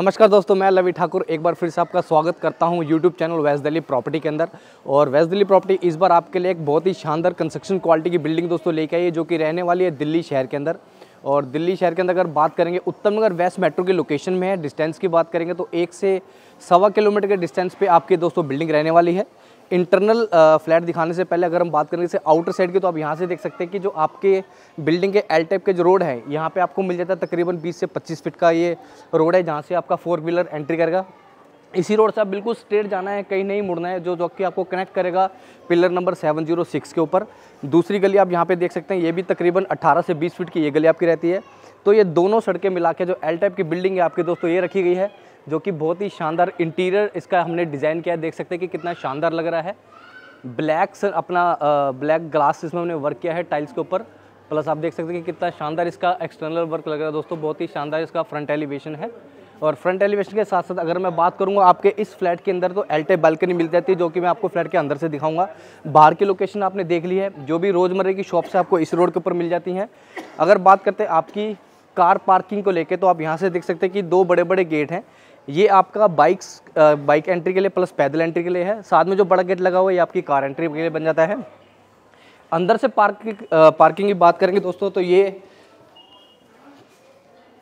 नमस्कार दोस्तों मैं लवी ठाकुर एक बार फिर से आपका स्वागत करता हूं YouTube channel west Delhi property के अंदर और वेस्ट दिल्ली प्रॉपर्टी इस बार आपके लिए एक बहुत ही शानदार कंस्ट्रक्शन क्वालिटी की बिल्डिंग दोस्तों लेके आई है जो कि रहने वाली है दिल्ली शहर के अंदर और दिल्ली शहर के अंदर अगर बात करेंगे उत्तम नगर वेस्ट मेट्रो के लोकेशन में है डिस्टेंस की बात करेंगे तो एक से सवा किलोमीटर के डिस्टेंस पर आपकी दोस्तों बिल्डिंग रहने वाली है इंटरनल फ्लैट uh, दिखाने से पहले अगर हम बात करेंगे आउटर साइड की तो आप यहाँ से देख सकते हैं कि जो आपके बिल्डिंग के एल टाइप के जो रोड है यहाँ पे आपको मिल जाता है तकरीबन 20 से 25 फीट का ये रोड है जहाँ से आपका फोर व्हीलर एंट्री करेगा इसी रोड से आप बिल्कुल स्ट्रेट जाना है कहीं नहीं मुड़ना है जो जो कि आपको कनेक्ट करेगा पिलर नंबर 706 के ऊपर दूसरी गली आप यहाँ पे देख सकते हैं ये भी तकरीबन 18 से 20 फीट की ये गली आपकी रहती है तो ये दोनों सड़कें मिला के जो एल टाइप की बिल्डिंग है आपके दोस्तों ये रखी गई है जो कि बहुत ही शानदार इंटीरियर इसका हमने डिज़ाइन किया है देख सकते हैं कि कितना शानदार लग रहा है ब्लैक सर अपना ब्लैक ग्लास इसमें हमने वर्क किया है टाइल्स के ऊपर प्लस आप देख सकते हैं कि कितना शानदार इसका एक्सटर्नल वर्क लग रहा है दोस्तों बहुत ही शानदार इसका फ्रंट एलिवेशन है और फ्रंट एलिवेशन के साथ साथ अगर मैं बात करूंगा आपके इस फ्लैट के अंदर तो एल्टे बालकनी मिल जाती है जो कि मैं आपको फ्लैट के अंदर से दिखाऊंगा बाहर की लोकेशन आपने देख ली है जो भी रोज़मर्रे की शॉप से आपको इस रोड के ऊपर मिल जाती हैं अगर बात करते हैं आपकी कार पार्किंग को लेकर तो आप यहाँ से देख सकते हैं कि दो बड़े बड़े गेट हैं ये आपका बाइक्स बाइक एंट्री के लिए प्लस पैदल एंट्री के लिए है साथ में जो बड़ा गेट लगा हुआ है ये आपकी कार एंट्री के लिए बन जाता है अंदर से पार्क पार्किंग की बात करेंगे दोस्तों तो ये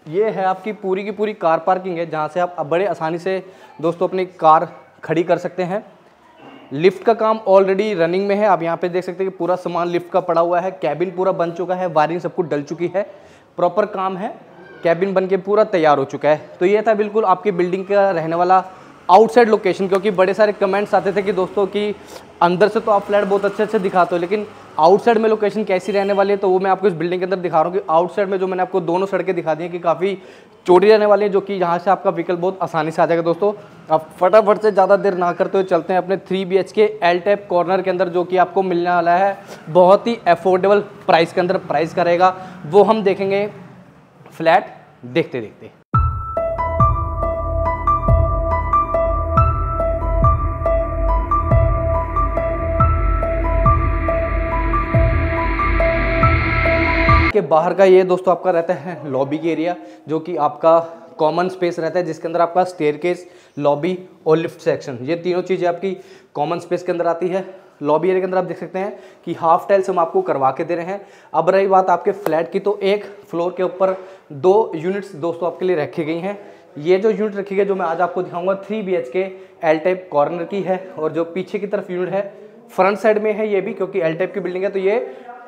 ये है आपकी पूरी की पूरी कार पार्किंग है जहाँ से आप बड़े आसानी से दोस्तों अपनी कार खड़ी कर सकते हैं लिफ्ट का काम ऑलरेडी रनिंग में है आप यहाँ पे देख सकते हैं कि पूरा सामान लिफ्ट का पड़ा हुआ है कैबिन पूरा बन चुका है वायरिंग सब कुछ डल चुकी है प्रॉपर काम है कैबिन बन के पूरा तैयार हो चुका है तो ये था बिल्कुल आपकी बिल्डिंग का रहने वाला आउटसाइड लोकेशन क्योंकि बड़े सारे कमेंट्स आते थे कि दोस्तों कि अंदर से तो आप फ्लैट बहुत अच्छे अच्छे दिखाते हो लेकिन आउटसाइड में लोकेशन कैसी रहने वाली है तो वो मैं आपको इस बिल्डिंग के अंदर दिखा रहा हूँ कि आउटसाइड में जो मैंने आपको दोनों सड़कें दिखा दी हैं कि काफ़ी चोटी रहने वाली है जो कि यहाँ से आपका व्हीकल बहुत आसानी से आ जाएगा दोस्तों आप फटाफट से ज़्यादा देर ना करते हुए चलते हैं अपने three B H K L type corner के अंदर जो कि आपको मिलने वाला है बहुत ही अफोर्डेबल प्राइस के अंदर प्राइस का रहेगा वो हम देखेंगे फ्लैट देखते देखते के बाहर का ये दोस्तों आपका रहता है लॉबी के एरिया जो कि आपका कॉमन स्पेस रहता है जिसके अंदर आपका स्टेयर केस लॉबी और लिफ्ट सेक्शन ये तीनों चीज़ें आपकी कॉमन स्पेस के अंदर आती है लॉबी एरिया के अंदर आप देख सकते हैं कि हाफ टाइल्स हम आपको करवा के दे रहे हैं अब रही बात आपके फ्लैट की तो एक फ्लोर के ऊपर दो यूनिट्स दोस्तों आपके लिए रखी गई हैं ये जो यूनिट रखी गई जो मैं आज आपको दिखाऊंगा three B K L type corner की है और जो पीछे की तरफ यूनिट है फ्रंट साइड में है ये भी क्योंकि एल टाइप की बिल्डिंग है तो ये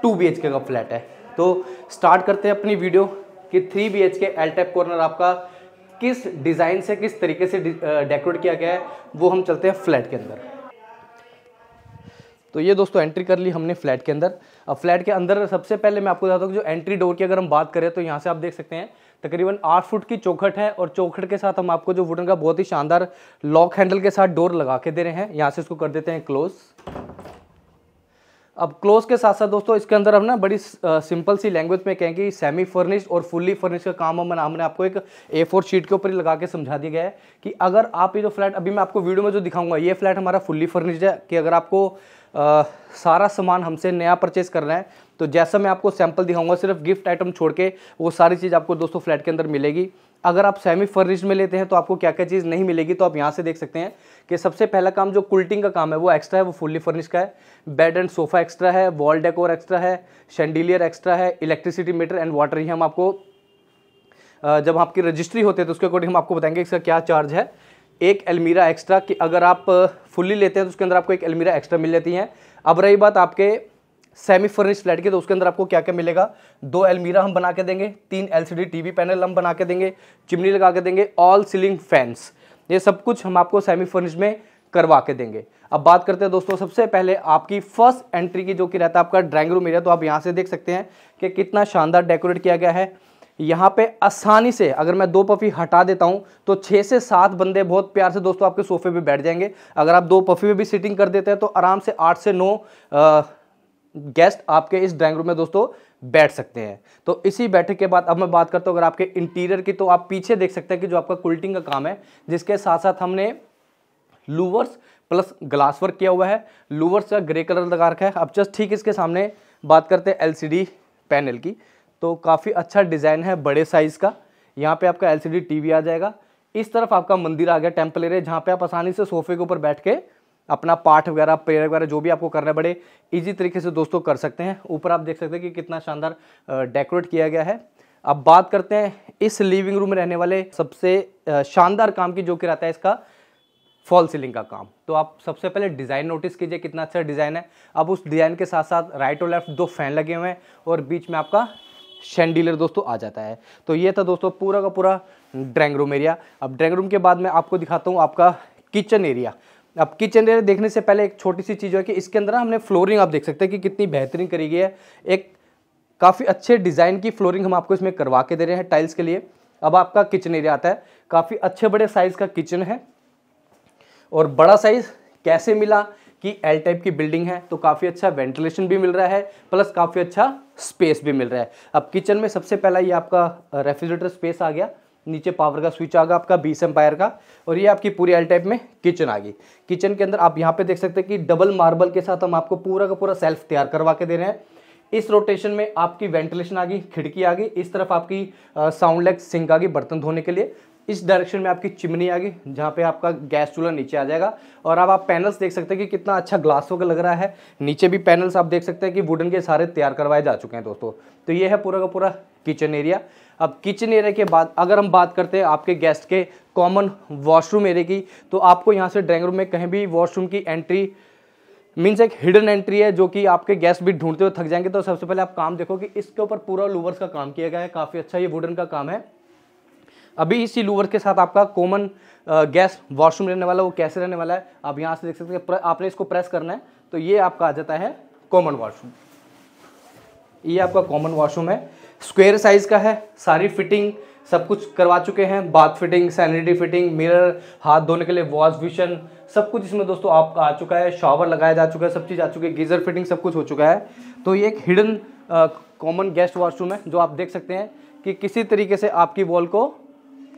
टू बी का फ्लैट है तो स्टार्ट करते हैं अपनी वीडियो कि three B K L type corner आपका किस डिज़ाइन से किस तरीके से डेकोरेट uh, किया गया है वो हम चलते हैं फ्लैट के अंदर तो ये दोस्तों एंट्री कर ली हमने फ्लैट के अंदर अब फ्लैट के अंदर सबसे पहले मैं आपको बताता हूँ जो एंट्री डोर की अगर हम बात करें तो यहाँ से आप देख सकते हैं तकरीबन आठ फुट की चौखट है और चौखट के साथ हम आपको जो वुडन का बहुत ही शानदार लॉक हैंडल के साथ डोर लगा के दे रहे हैं यहाँ से इसको कर देते हैं क्लोज़ अब क्लोज के साथ साथ दोस्तों इसके अंदर हम ना बड़ी सिंपल सी लैंग्वेज में कहेंगे सेमी फर्निश्ड और फुल्ली फर्निश्ड का काम हम हमने आपको एक ए फोर शीट के ऊपर लगा के समझा दिया गया है कि अगर आप ये जो फ्लैट अभी मैं आपको वीडियो में जो दिखाऊंगा ये फ्लैट हमारा फुल्ली फर्निश्ड है कि अगर आपको आ, सारा सामान हमसे नया परचेस करना है तो जैसा मैं आपको सैंपल दिखाऊंगा सिर्फ गिफ्ट आइटम छोड़ के वो सारी चीज़ आपको दोस्तों फ्लैट के अंदर मिलेगी अगर आप सेमी फर्निश्ड में लेते हैं तो आपको क्या क्या चीज़ नहीं मिलेगी तो आप यहाँ से देख सकते हैं कि सबसे पहला काम जो कुल्टिंग का काम है वो एक्स्ट्रा है वो फुल्ली फर्निश का है बेड एंड सोफा एक्स्ट्रा है वॉल डेकोर एक्स्ट्रा है शेंडिलियर एक्स्ट्रा है इलेक्ट्रिसिटी मीटर एंड वाटर ही हम आपको जब आपकी रजिस्ट्री होते हैं तो उसके अकॉर्डिंग हम आपको बताएंगे इसका क्या चार्ज है एक अलमीरा एक्स्ट्रा कि अगर आप फुल्ली लेते हैं तो उसके अंदर आपको एक अलमीरा एक्स्ट्रा मिल जाती है अब रही बात आपके सेमी फर्निश फ्लैट की तो उसके अंदर आपको क्या क्या मिलेगा दो एलमीरा हम बना के देंगे तीन एलसीडी टीवी पैनल हम बना के देंगे चिमनी लगा के देंगे ऑल सीलिंग फैंस ये सब कुछ हम आपको सेमी फर्निश में करवा के देंगे अब बात करते हैं दोस्तों सबसे पहले आपकी फर्स्ट एंट्री की जो कि रहता है आपका ड्राइंग रूम एरिया तो आप यहाँ से देख सकते हैं कि कितना शानदार डेकोरेट किया गया है यहाँ पे आसानी से अगर मैं दो पफी हटा देता हूँ तो छः से सात बंदे बहुत प्यार से दोस्तों आपके सोफे पे बैठ जाएंगे अगर आप दो पफी पे भी सिटिंग कर देते हैं तो आराम से आठ से नौ गेस्ट आपके इस ड्राइंग रूम में दोस्तों बैठ सकते हैं तो इसी बैठक के बाद अब मैं बात करता हूँ अगर आपके इंटीरियर की तो आप पीछे देख सकते हैं कि जो आपका कुल्टिंग का काम है जिसके साथ साथ हमने लूवर्स प्लस ग्लास वर्क किया हुआ है लूवर्स का ग्रे कलर लगा रखा है अब जस्ट ठीक इसके सामने बात करते हैं एलसीडी पैनल की तो काफ़ी अच्छा डिज़ाइन है बड़े साइज़ का यहाँ पे आपका एलसीडी टीवी आ जाएगा इस तरफ आपका मंदिर आ गया टेम्पल एरिया जहाँ पे आप आसानी से सोफे के ऊपर बैठ के अपना पाठ वगैरह प्रेयर वगैरह जो भी आपको करना पड़े इजी तरीके से दोस्तों कर सकते हैं ऊपर आप देख सकते हैं कि कितना शानदार डेकोरेट किया गया है अब बात करते हैं इस लिविंग रूम में रहने वाले सबसे शानदार काम की जो कि रहता है इसका फॉल सीलिंग का काम तो आप सबसे पहले डिज़ाइन नोटिस कीजिए कितना अच्छा डिज़ाइन है अब उस डिज़ाइन के साथ साथ राइट और लेफ्ट दो फैन लगे हुए हैं और बीच में आपका शैंडीलर दोस्तों आ जाता है तो ये था दोस्तों पूरा का पूरा ड्राइंग रूम एरिया अब ड्राइंग रूम के बाद मैं आपको दिखाता हूँ आपका किचन एरिया अब किचन एरिया देखने से पहले एक छोटी सी चीज़ है कि इसके अंदर हमने फ्लोरिंग आप देख सकते हैं कि कितनी बेहतरीन करी गई है एक काफ़ी अच्छे डिज़ाइन की फ्लोरिंग हम आपको इसमें करवा के दे रहे हैं टाइल्स के लिए अब आपका किचन एरिया आता है काफ़ी अच्छे बड़े साइज़ का किचन है और बड़ा साइज़ कैसे मिला कि एल टाइप की बिल्डिंग है तो काफ़ी अच्छा वेंटिलेशन भी मिल रहा है प्लस काफ़ी अच्छा स्पेस भी मिल रहा है अब किचन में सबसे पहला ये आपका रेफ्रिजरेटर स्पेस आ गया नीचे पावर का स्विच आ गया आपका बीस एम्पायर का और ये आपकी पूरी एल टाइप में किचन आ गई किचन के अंदर आप यहाँ पे देख सकते हैं कि डबल मार्बल के साथ हम आपको पूरा का पूरा सेल्फ तैयार करवा के दे रहे हैं इस रोटेशन में आपकी वेंटिलेशन आ गई खिड़की आ गई इस तरफ आपकी साउंड लेग सिंक आ गई बर्तन धोने के लिए इस डायरेक्शन में आपकी चिमनी आ गई जहाँ पे आपका गैस चूल्हा नीचे आ जाएगा और अब आप पैनल्स देख सकते हैं कि कितना अच्छा ग्लासों का लग रहा है नीचे भी पैनल्स आप देख सकते हैं कि वुडन के सारे तैयार करवाए जा चुके हैं दोस्तों तो ये है पूरा का पूरा किचन एरिया अब किचन एरिया के बाद अगर हम बात करते हैं आपके गेस्ट के कॉमन वॉशरूम एरिया की तो आपको यहाँ से ड्राइंग रूम में कहीं भी वॉशरूम की एंट्री मीन्स एक हिडन एंट्री है जो कि आपके गेस्ट भी ढूंढते हुए थक जाएंगे तो सबसे पहले आप काम देखो कि इसके ऊपर पूरा लूवर्स का काम किया गया है काफ़ी अच्छा ये वुडन का काम है अभी इसी लूवर के साथ आपका कॉमन गैस वॉशरूम रहने वाला वो कैसे रहने वाला है आप यहाँ से देख सकते हैं आपने इसको प्रेस करना है तो ये आपका आ जाता है कॉमन वॉशरूम ये आपका कॉमन वॉशरूम है स्क्वेयर साइज़ का है सारी फिटिंग सब कुछ करवा चुके हैं bath fitting sanitary fitting mirror हाथ धोने के लिए वॉश विशन सब कुछ इसमें दोस्तों आपका आ चुका है शॉवर लगाया जा चुका है सब चीज़ आ चुकी है गीज़र फिटिंग सब कुछ हो चुका है तो ये एक हिडन कॉमन गेस्ट वॉशरूम है जो आप देख सकते हैं कि किसी तरीके से आपकी वॉल को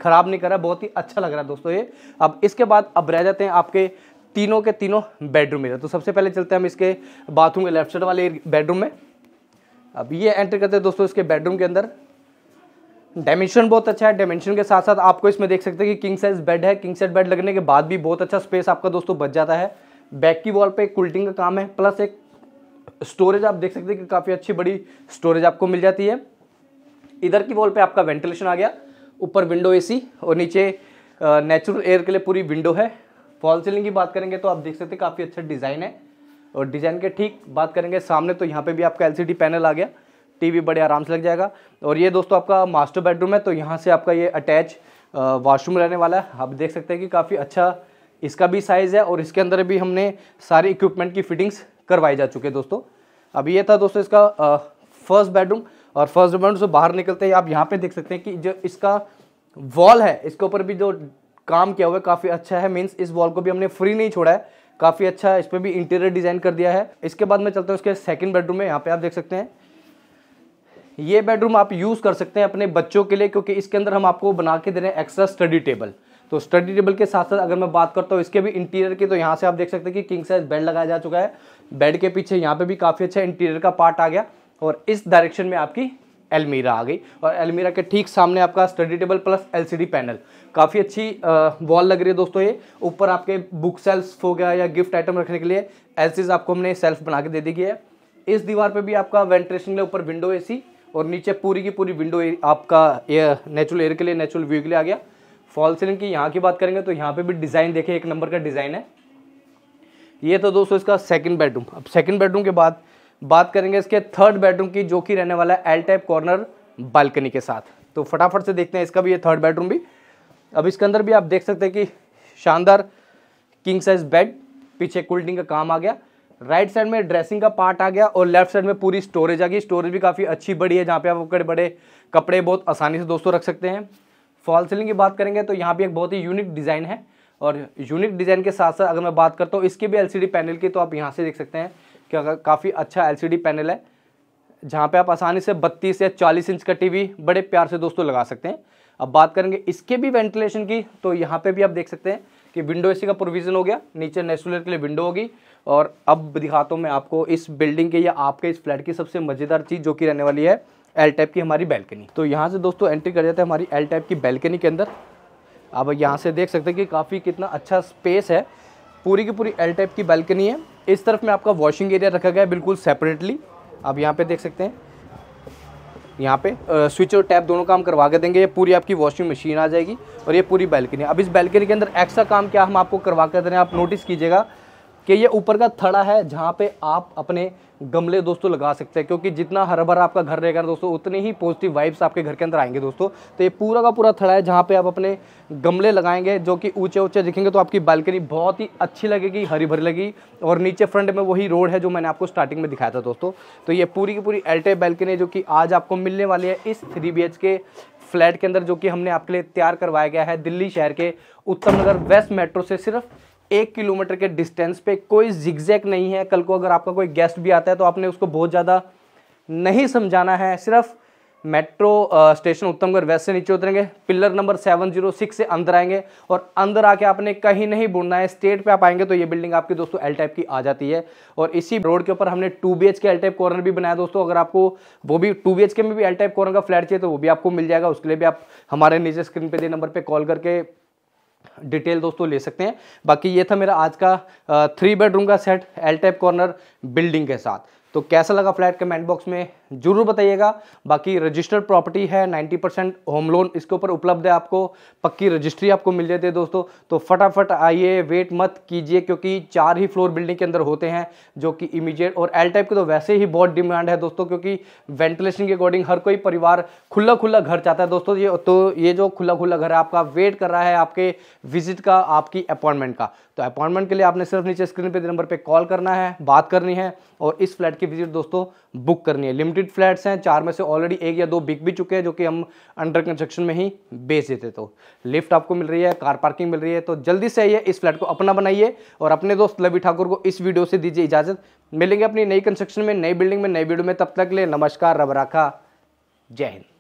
ख़राब नहीं कर रहा बहुत ही अच्छा लग रहा है दोस्तों ये अब इसके बाद अब रह जाते हैं आपके तीनों के तीनों बेडरूम में तो सबसे पहले चलते हैं हम इसके बाथरूम के लेफ्ट साइड वाले बेडरूम में अब ये एंटर करते हैं दोस्तों इसके बेडरूम के अंदर डायमेंशन बहुत अच्छा है डायमेंशन के साथ साथ आपको इसमें देख सकते हैं कि किंग साइज बेड है किंग साइज बेड लगने के बाद भी बहुत अच्छा स्पेस आपका दोस्तों बच जाता है बैक की वॉल पे कुल्टिंग का काम है प्लस एक स्टोरेज आप देख सकते हैं कि काफ़ी अच्छी बड़ी स्टोरेज आपको मिल जाती है इधर की वॉल पे आपका वेंटिलेशन आ गया ऊपर विंडो एसी और नीचे नेचुरल एयर के लिए पूरी विंडो है फॉल सीलिंग की बात करेंगे तो आप देख सकते हैं काफ़ी अच्छा डिज़ाइन है और डिज़ाइन के ठीक बात करेंगे सामने तो यहाँ पे भी आपका एलसीडी पैनल आ गया टीवी बड़े आराम से लग जाएगा और ये दोस्तों आपका मास्टर बेडरूम है तो यहाँ से आपका ये अटैच वाशरूम रहने वाला है आप देख सकते हैं कि काफ़ी अच्छा इसका भी साइज़ है और इसके अंदर भी हमने सारे इक्विपमेंट की फिटिंग्स करवाई जा चुके हैं दोस्तों अब ये था दोस्तों इसका फर्स्ट बेडरूम और फर्स्ट बेडरूम से बाहर निकलते ही आप यहाँ पर देख सकते हैं कि जो इसका वॉल है इसके ऊपर भी जो काम किया हुआ है काफ़ी अच्छा है मीन्स इस वॉल को भी हमने फ्री नहीं छोड़ा है काफ़ी अच्छा इस पर भी इंटीरियर डिज़ाइन कर दिया है इसके बाद मैं चलता हूँ इसके सेकेंड बेडरूम में यहाँ पर आप देख सकते हैं ये बेडरूम आप यूज़ कर सकते हैं अपने बच्चों के लिए क्योंकि इसके अंदर हम आपको बना के दे रहे हैं एक्स्ट्रा स्टडी टेबल तो स्टडी टेबल के साथ साथ अगर मैं बात करता हूँ इसके भी इंटीरियर की तो यहाँ से आप देख सकते हैं कि किंग साइज बेड लगाया जा चुका है बेड के पीछे यहाँ पे भी काफ़ी अच्छा इंटीरियर का पार्ट आ गया और इस डायरेक्शन में आपकी एलमीरा आ गई और एलमीरा के ठीक सामने आपका study table plus LCD panel काफ़ी अच्छी वॉल लग रही है दोस्तों ये ऊपर आपके बुक सेल्फ हो गया या गिफ्ट आइटम रखने के लिए एलसीज आपको हमने सेल्फ बना के दे दी गई है इस दीवार पर भी आपका वेंटिलेशन के ऊपर विंडो एसी और नीचे पूरी की पूरी विंडो आपका एयर नेचुरल एयर के लिए नेचुरल व्यू के लिए आ गया फॉल सीलिंग की यहाँ की बात करेंगे तो यहाँ पे भी डिज़ाइन देखें एक नंबर का डिज़ाइन है ये तो दोस्तों इसका सेकंड बेडरूम अब सेकंड बेडरूम के बाद बात करेंगे इसके थर्ड बेडरूम की जो कि रहने वाला है एल टाइप कॉर्नर बालकनी के साथ तो फटाफट से देखते हैं इसका भी ये थर्ड बेडरूम भी अब इसके अंदर भी आप देख सकते हैं कि शानदार किंग साइज बेड पीछे कूल्डिंग का काम आ गया राइट साइड में ड्रेसिंग का पार्ट आ गया और लेफ्ट साइड में पूरी स्टोरेज आ गई स्टोरेज भी काफ़ी अच्छी बड़ी है जहाँ पे आप बड़े बड़े कपड़े बहुत आसानी से दोस्तों रख सकते हैं फॉल सीलिंग की बात करेंगे तो यहाँ भी एक बहुत ही यूनिक डिज़ाइन है और यूनिक डिज़ाइन के साथ साथ अगर मैं बात करता हूँ इसके भी एलसीडी पैनल की तो आप यहाँ से देख सकते हैं क्या काफ़ी अच्छा एलसीडी पैनल है जहाँ पे आप आसानी से 32 या 40 इंच का टीवी बड़े प्यार से दोस्तों लगा सकते हैं अब बात करेंगे इसके भी वेंटिलेशन की तो यहाँ पे भी आप देख सकते हैं कि विंडो एसी का प्रोविज़न हो गया नीचे नेचुरल के लिए विंडो होगी और अब दिखाता हूँ मैं आपको इस बिल्डिंग के या आपके इस फ्लैट की सबसे मज़ेदार चीज़ जो कि रहने वाली है एल टाइप की हमारी बैल्कनी तो यहाँ से दोस्तों एंट्री कर जाते हैं हमारी एल टाइप की बैल्कनी के अंदर आप यहाँ से देख सकते हैं कि काफ़ी कितना अच्छा स्पेस है पूरी की पूरी एल टाइप की बैल्कनी है इस तरफ में आपका वॉशिंग एरिया रखा गया है बिल्कुल सेपरेटली आप यहाँ पे देख सकते हैं यहाँ पे स्विच और टैप दोनों काम करवा के देंगे ये पूरी आपकी वॉशिंग मशीन आ जाएगी और ये पूरी बैल्कनी अब इस बैल्कनी के अंदर एक्स्ट्रा काम क्या हम आपको करवा कर दे रहे हैं आप नोटिस कीजिएगा कि ये ऊपर का थड़ा है जहाँ पे आप अपने गमले दोस्तों लगा सकते हैं क्योंकि जितना हरा भरा आपका घर रहेगा दोस्तों उतनी ही पॉजिटिव वाइब्स आपके घर के अंदर आएंगे दोस्तों तो ये पूरा का पूरा थड़ा है जहाँ पे आप अपने गमले लगाएंगे जो कि ऊंचे ऊंचे दिखेंगे तो आपकी बालकनी बहुत ही अच्छी लगेगी हरी भरी लगी और नीचे फ्रंट में वही रोड है जो मैंने आपको स्टार्टिंग में दिखाया था दोस्तों तो ये पूरी की पूरी एल्टे बैल्कनी जो कि आज आपको मिलने वाली है इस थ्री बी के फ्लैट के अंदर जो कि हमने आपके लिए तैयार करवाया गया है दिल्ली शहर के उत्तम नगर वेस्ट मेट्रो से सिर्फ एक किलोमीटर के डिस्टेंस पे कोई जिगजैक नहीं है कल को अगर आपका कोई गेस्ट भी आता है तो आपने उसको बहुत ज़्यादा नहीं समझाना है सिर्फ मेट्रो स्टेशन उत्तमगढ़ वेस्ट से नीचे उतरेंगे pillar number seven zero six से अंदर आएंगे और अंदर आके आपने कहीं नहीं बुढ़ना है स्टेट पे आप आएंगे तो ये बिल्डिंग आपकी दोस्तों एल टाइप की आ जाती है और इसी रोड के ऊपर हमने two B K L type corner भी बनाया दोस्तों अगर आपको वो भी टू बी के में भी एल टाइप कॉर्नर का फ्लैट चाहिए तो वो भी आपको मिल जाएगा उसके लिए भी आप हमारे नीचे स्क्रीन पर दिए नंबर पर कॉल करके डिटेल दोस्तों ले सकते हैं बाकी ये था मेरा आज का थ्री बेडरूम का set L type corner building के साथ तो कैसा लगा फ्लैट कमेंट बॉक्स में जरूर बताइएगा बाकी रजिस्टर्ड प्रॉपर्टी है 90 परसेंट होम लोन इसके ऊपर उपलब्ध है आपको पक्की रजिस्ट्री आपको मिल जाती है दोस्तों तो फटाफट आइए वेट मत कीजिए क्योंकि चार ही फ्लोर बिल्डिंग के अंदर होते हैं जो कि इमीडिएट और एल टाइप के तो वैसे ही बहुत डिमांड है दोस्तों क्योंकि वेंटिलेशन के अकॉर्डिंग हर कोई परिवार खुला खुला घर चाहता है दोस्तों ये तो ये जो खुला खुला घर है आपका वेट कर रहा है आपके विजिट का आपकी अपॉइंटमेंट का तो अपॉइंटमेंट के लिए आपने सिर्फ नीचे स्क्रीन पर नंबर पर कॉल करना है बात करनी है और इस फ्लैट की विजिट दोस्तों बुक करनी है लिमिटेड फ्लैट्स हैं चार में से ऑलरेडी एक या दो बिक भी चुके हैं जो कि हम अंडर कंस्ट्रक्शन में ही बेच देते तो लिफ्ट आपको मिल रही है कार पार्किंग मिल रही है तो जल्दी से आइए इस फ्लैट को अपना बनाइए और अपने दोस्त लवी ठाकुर को इस वीडियो से दीजिए इजाजत मिलेंगे अपनी नई कंस्ट्रक्शन में नई बिल्डिंग में नई वीडियो में तब तक ले नमस्कार रब राखा जय हिंद